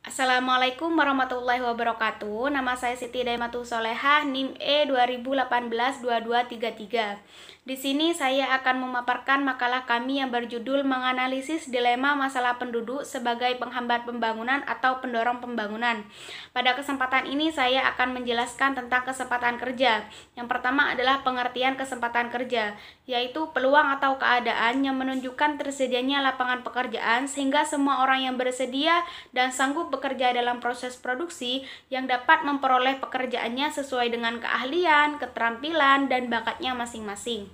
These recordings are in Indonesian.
Assalamualaikum warahmatullahi wabarakatuh. Nama saya Siti Daimatu Solehah, NIM E 2018-2233. Di sini saya akan memaparkan makalah kami yang berjudul Menganalisis Dilema Masalah Penduduk sebagai Penghambat Pembangunan atau Pendorong Pembangunan. Pada kesempatan ini saya akan menjelaskan tentang kesempatan kerja. Yang pertama adalah pengertian kesempatan kerja, yaitu peluang atau keadaan yang menunjukkan tersedianya lapangan pekerjaan sehingga semua orang yang bersedia dan sanggup bekerja dalam proses produksi yang dapat memperoleh pekerjaannya sesuai dengan keahlian, keterampilan, dan bakatnya masing-masing.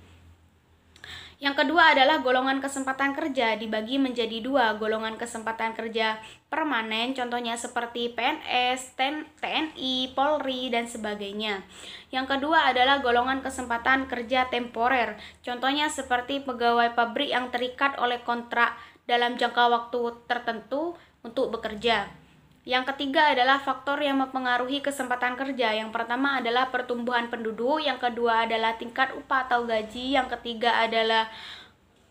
Yang kedua adalah golongan kesempatan kerja dibagi menjadi dua golongan kesempatan kerja permanen contohnya seperti PNS, TNI, Polri, dan sebagainya. Yang kedua adalah golongan kesempatan kerja temporer contohnya seperti pegawai pabrik yang terikat oleh kontrak dalam jangka waktu tertentu untuk bekerja. Yang ketiga adalah faktor yang mempengaruhi kesempatan kerja. Yang pertama adalah pertumbuhan penduduk, yang kedua adalah tingkat upah atau gaji, yang ketiga adalah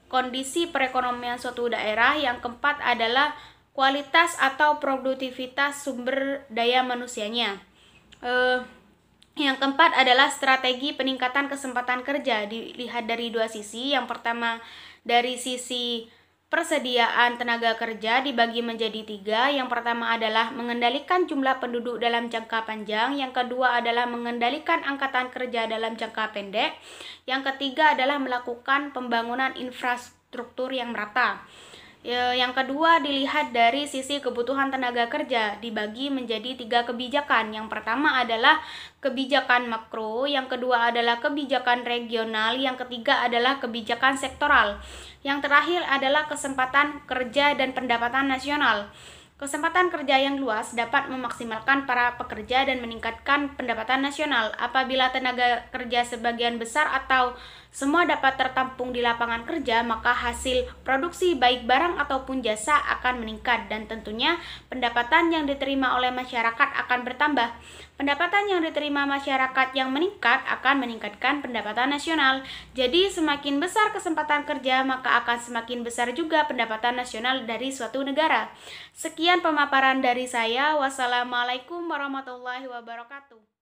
kondisi perekonomian suatu daerah, yang keempat adalah kualitas atau produktivitas sumber daya manusianya. Uh, yang keempat adalah strategi peningkatan kesempatan kerja dilihat dari dua sisi. Yang pertama dari sisi Persediaan tenaga kerja dibagi menjadi tiga. Yang pertama adalah mengendalikan jumlah penduduk dalam jangka panjang. Yang kedua adalah mengendalikan angkatan kerja dalam jangka pendek. Yang ketiga adalah melakukan pembangunan infrastruktur yang merata. Ya, yang kedua dilihat dari sisi kebutuhan tenaga kerja dibagi menjadi tiga kebijakan. Yang pertama adalah kebijakan makro, yang kedua adalah kebijakan regional, yang ketiga adalah kebijakan sektoral. Yang terakhir adalah kesempatan kerja dan pendapatan nasional. Kesempatan kerja yang luas dapat memaksimalkan para pekerja dan meningkatkan pendapatan nasional apabila tenaga kerja sebagian besar atau semua dapat tertampung di lapangan kerja, maka hasil produksi baik barang ataupun jasa akan meningkat dan tentunya pendapatan yang diterima oleh masyarakat akan bertambah. Pendapatan yang diterima masyarakat yang meningkat akan meningkatkan pendapatan nasional. Jadi semakin besar kesempatan kerja, maka akan semakin besar juga pendapatan nasional dari suatu negara. Sekian Sekian pemaparan dari saya. Wassalamualaikum warahmatullahi wabarakatuh.